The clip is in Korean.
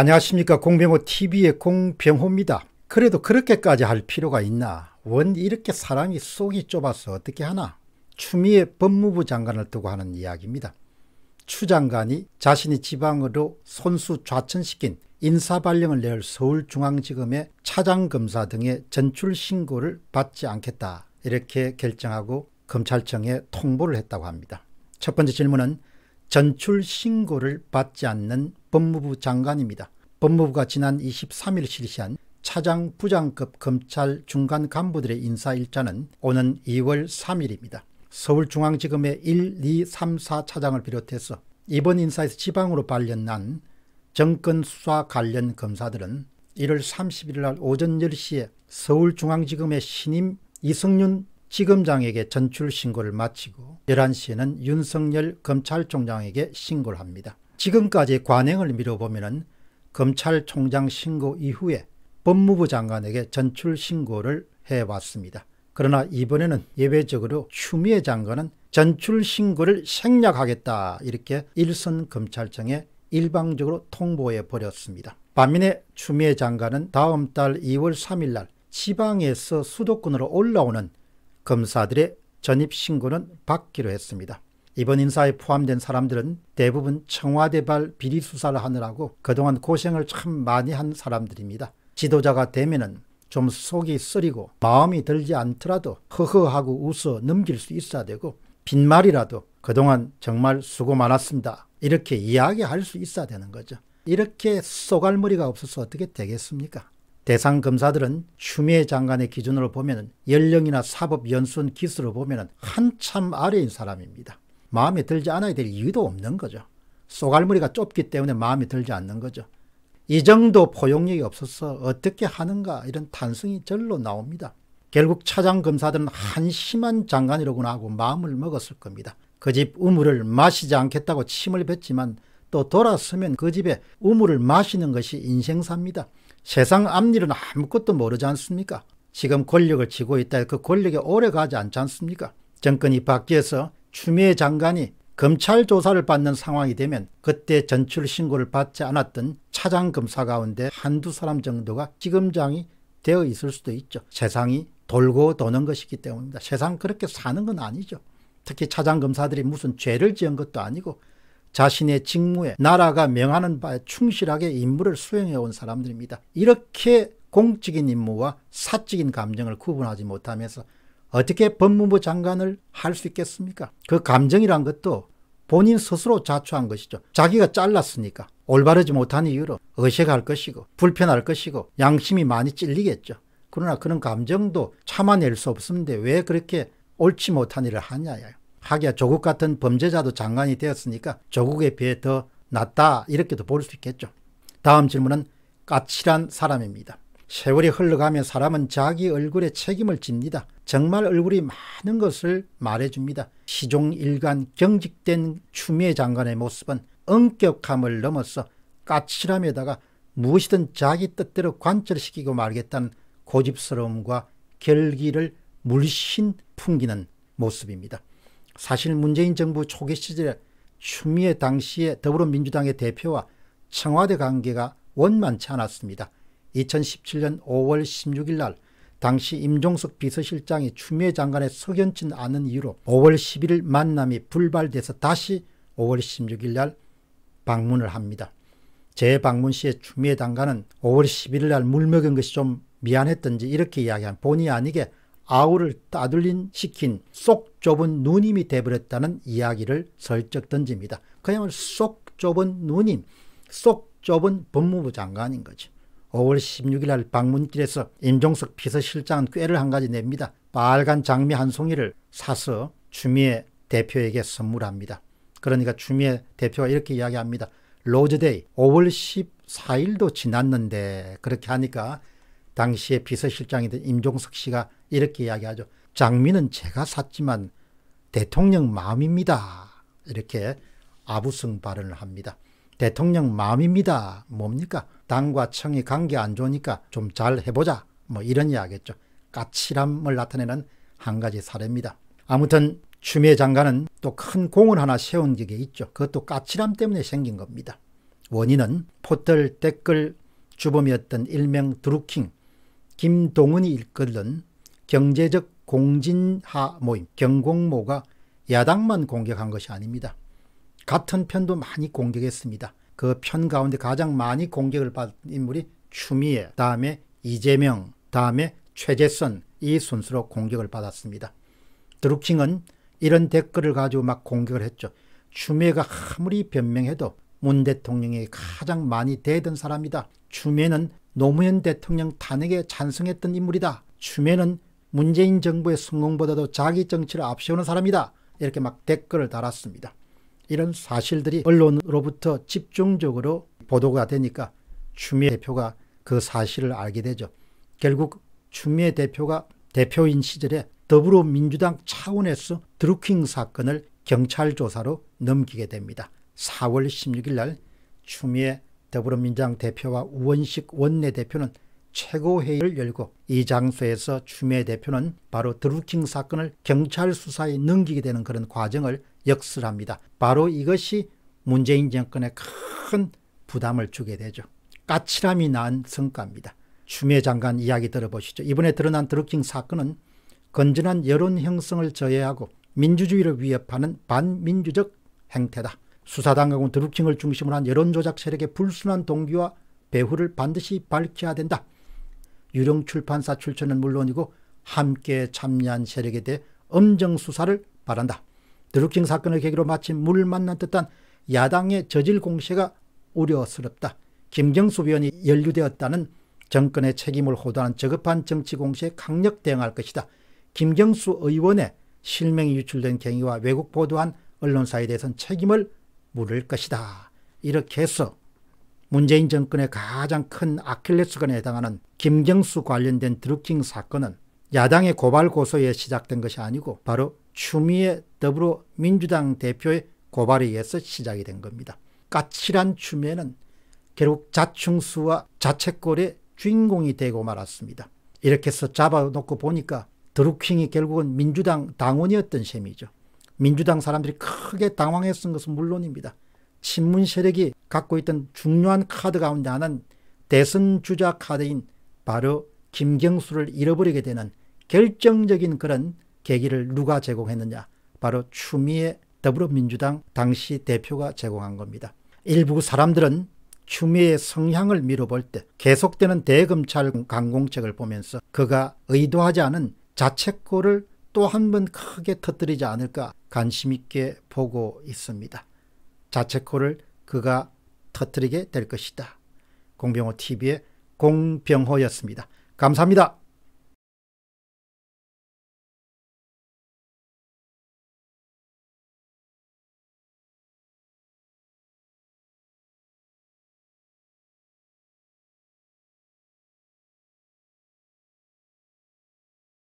안녕하십니까 공병호 TV의 공병호입니다. 그래도 그렇게까지 할 필요가 있나 원 이렇게 사람이 속이 좁아서 어떻게 하나 추미애 법무부 장관을 두고 하는 이야기입니다. 추 장관이 자신이 지방으로 손수 좌천시킨 인사발령을 낼 서울중앙지검의 차장검사 등의 전출신고를 받지 않겠다 이렇게 결정하고 검찰청에 통보를 했다고 합니다. 첫 번째 질문은 전출 신고를 받지 않는 법무부 장관입니다. 법무부가 지난 23일 실시한 차장 부장급 검찰 중간 간부들의 인사일자는 오는 2월 3일입니다. 서울중앙지검의 1, 2, 3, 4차장을 비롯해서 이번 인사에서 지방으로 발령난 정권 수사 관련 검사들은 1월 31일 날 오전 10시에 서울중앙지검의 신임 이성윤 지검장에게 전출 신고를 마치고 11시에는 윤석열 검찰총장에게 신고를 합니다. 지금까지 관행을 미뤄보면 검찰총장 신고 이후에 법무부 장관에게 전출 신고를 해왔습니다. 그러나 이번에는 예외적으로 추미애 장관은 전출 신고를 생략하겠다 이렇게 일선 검찰청에 일방적으로 통보해 버렸습니다. 반면에 추미애 장관은 다음 달 2월 3일 날 지방에서 수도권으로 올라오는 검사들의 전입 신고는 받기로 했습니다. 이번 인사에 포함된 사람들은 대부분 청와대발 비리 수사를 하느라고 그동안 고생을 참 많이 한 사람들입니다. 지도자가 되면좀 속이 쓰리고 마음이 들지 않더라도 허허하고 웃어 넘길 수 있어야 되고 빈말이라도 그동안 정말 수고 많았습니다. 이렇게 이야기할 수 있어야 되는 거죠. 이렇게 쏘갈머리가 없어서 어떻게 되겠습니까? 대상 검사들은 추미애 장관의 기준으로 보면 연령이나 사법 연수원 기수로 보면 한참 아래인 사람입니다. 마음에 들지 않아야 될 이유도 없는 거죠. 쏘갈머리가 좁기 때문에 마음에 들지 않는 거죠. 이 정도 포용력이 없어서 어떻게 하는가 이런 탄성이 절로 나옵니다. 결국 차장 검사들은 한심한 장관이라고나 하고 마음을 먹었을 겁니다. 그 집 우물을 마시지 않겠다고 침을 뱉지만 또 돌아서면 그 집에 우물을 마시는 것이 인생사입니다. 세상 앞일은 아무것도 모르지 않습니까? 지금 권력을 쥐고 있다 그권력이 오래 가지 않지 않습니까? 정권이 바뀌어서 추미애 장관이 검찰 조사를 받는 상황이 되면 그때 전출 신고를 받지 않았던 차장 검사 가운데 한두 사람 정도가 지검장이 되어 있을 수도 있죠. 세상이 돌고 도는 것이기 때문입니다. 세상 그렇게 사는 건 아니죠. 특히 차장 검사들이 무슨 죄를 지은 것도 아니고 자신의 직무에 나라가 명하는 바에 충실하게 임무를 수행해 온 사람들입니다. 이렇게 공적인 임무와 사적인 감정을 구분하지 못하면서 어떻게 법무부 장관을 할 수 있겠습니까? 그 감정이란 것도 본인 스스로 자초한 것이죠. 자기가 잘랐으니까 올바르지 못한 이유로 의식할 것이고 불편할 것이고 양심이 많이 찔리겠죠. 그러나 그런 감정도 참아낼 수 없는데 었왜 그렇게 옳지 못한 일을 하냐요. 하기야 조국 같은 범죄자도 장관이 되었으니까 조국에 비해 더 낫다 이렇게도 볼 수 있겠죠. 다음 질문은 까칠한 사람입니다. 세월이 흘러가면 사람은 자기 얼굴에 책임을 집니다. 정말 얼굴이 많은 것을 말해줍니다. 시종일관 경직된 추미애 장관의 모습은 엄격함을 넘어서 까칠함에다가 무엇이든 자기 뜻대로 관철시키고 말겠다는 고집스러움과 결기를 물씬 풍기는 모습입니다. 사실 문재인 정부 초기 시절에 추미애 당시에 더불어민주당의 대표와 청와대 관계가 원만치 않았습니다. 2017년 5월 16일 날 당시 임종석 비서실장이 추미애 장관의 석연치 않은 이유로 5월 11일 만남이 불발돼서 다시 5월 16일 날 방문을 합니다. 재방문 시에 추미애 장관은 5월 11일 날 물먹은 것이 좀 미안했던지 이렇게 이야기한 본의 아니게 아우를 따돌린 시킨 쏙 좁은 누님이 되버렸다는 이야기를 설적 던집니다. 그야말로 쏙 좁은 누님, 쏙 좁은 법무부 장관인 거죠. 5월 16일 날 방문길에서 임종석 비서실장은 꾀를 한 가지 냅니다. 빨간 장미 한 송이를 사서 추미애 대표에게 선물합니다. 그러니까 추미애 대표가 이렇게 이야기합니다. 로즈데이 5월 14일도 지났는데 그렇게 하니까 당시에 비서실장이던 임종석 씨가 이렇게 이야기하죠. 장미는 제가 샀지만 대통령 마음입니다. 이렇게 아부성 발언을 합니다. 대통령 마음입니다. 뭡니까? 당과 청이 관계 안 좋으니까 좀 잘 해보자. 뭐 이런 이야기겠죠. 까칠함을 나타내는 한 가지 사례입니다. 아무튼 추미애 장관은 또 큰 공을 하나 세운 적이 있죠. 그것도 까칠함 때문에 생긴 겁니다. 원인은 포털 댓글 주범이었던 일명 드루킹 김동은이 이끌는 경제적 공진하 모임 경공모가 야당만 공격한 것이 아닙니다. 같은 편도 많이 공격했습니다. 그 편 가운데 가장 많이 공격을 받은 인물이 추미애, 다음에 이재명, 다음에 최재선 이 순서로 공격을 받았습니다. 드루킹은 이런 댓글을 가지고 막 공격을 했죠. 추미애가 아무리 변명해도 문 대통령이 가장 많이 대던 사람이다. 추미애는 노무현 대통령 탄핵에 찬성했던 인물이다. 추면은 문재인 정부의 성공보다도 자기 정치를 앞세우는 사람이다. 이렇게 막 댓글을 달았습니다. 이런 사실들이 언론으로부터 집중적으로 보도가 되니까 추미애 대표가 그 사실을 알게 되죠. 결국 추미애 대표가 대표인 시절에 더불어민주당 차원에서 드루킹 사건을 경찰 조사로 넘기게 됩니다. 4월 16일 날 추미애 더불어민주당 대표와 우원식 원내대표는 최고회의를 열고 이 장소에서 추미애 대표는 바로 드루킹 사건을 경찰 수사에 넘기게 되는 그런 과정을 역설합니다. 바로 이것이 문재인 정권에 큰 부담을 주게 되죠. 까칠함이 난 성과입니다. 추미애 장관 이야기 들어보시죠. 이번에 드러난 드루킹 사건은 건전한 여론 형성을 저해하고 민주주의를 위협하는 반민주적 행태다. 수사당국은 드루킹을 중심으로 한 여론조작 세력의 불순한 동기와 배후를 반드시 밝혀야 된다. 유령 출판사 출처는 물론이고 함께 참여한 세력에 대해 엄정 수사를 바란다. 드루킹 사건을 계기로 마침 물 만난 듯한 야당의 저질 공세가 우려스럽다. 김정수 위원이 연루되었다는 정권의 책임을 호도하는 저급한 정치 공세에 강력 대응할 것이다. 김경수 의원의 실명이 유출된 경위와 외국 보도한 언론사에 대해서는 책임을 물을 것이다. 이렇게 해서 문재인 정권의 가장 큰 아킬레스건에 해당하는 김경수 관련된 드루킹 사건은 야당의 고발 고소에 시작된 것이 아니고 바로 추미애 더불어민주당 대표의 고발에 의해서 시작이 된 겁니다. 까칠한 추미애는 결국 자충수와 자책골의 주인공이 되고 말았습니다. 이렇게 해서 잡아놓고 보니까 드루킹이 결국은 민주당 당원이었던 셈이죠. 민주당 사람들이 크게 당황했던 것은 물론입니다. 친문 세력이 갖고 있던 중요한 카드 가운데 하나는 대선 주자 카드인 바로 김경수를 잃어버리게 되는 결정적인 그런 계기를 누가 제공했느냐 바로 추미애 더불어민주당 당시 대표가 제공한 겁니다. 일부 사람들은 추미애의 성향을 미뤄볼 때 계속되는 대검찰 강공책을 보면서 그가 의도하지 않은 자책골을 또 한 번 크게 터뜨리지 않을까 관심 있게 보고 있습니다. 자책호를 그가 터뜨리게 될 것이다. 공병호 TV의 공병호였습니다. 감사합니다.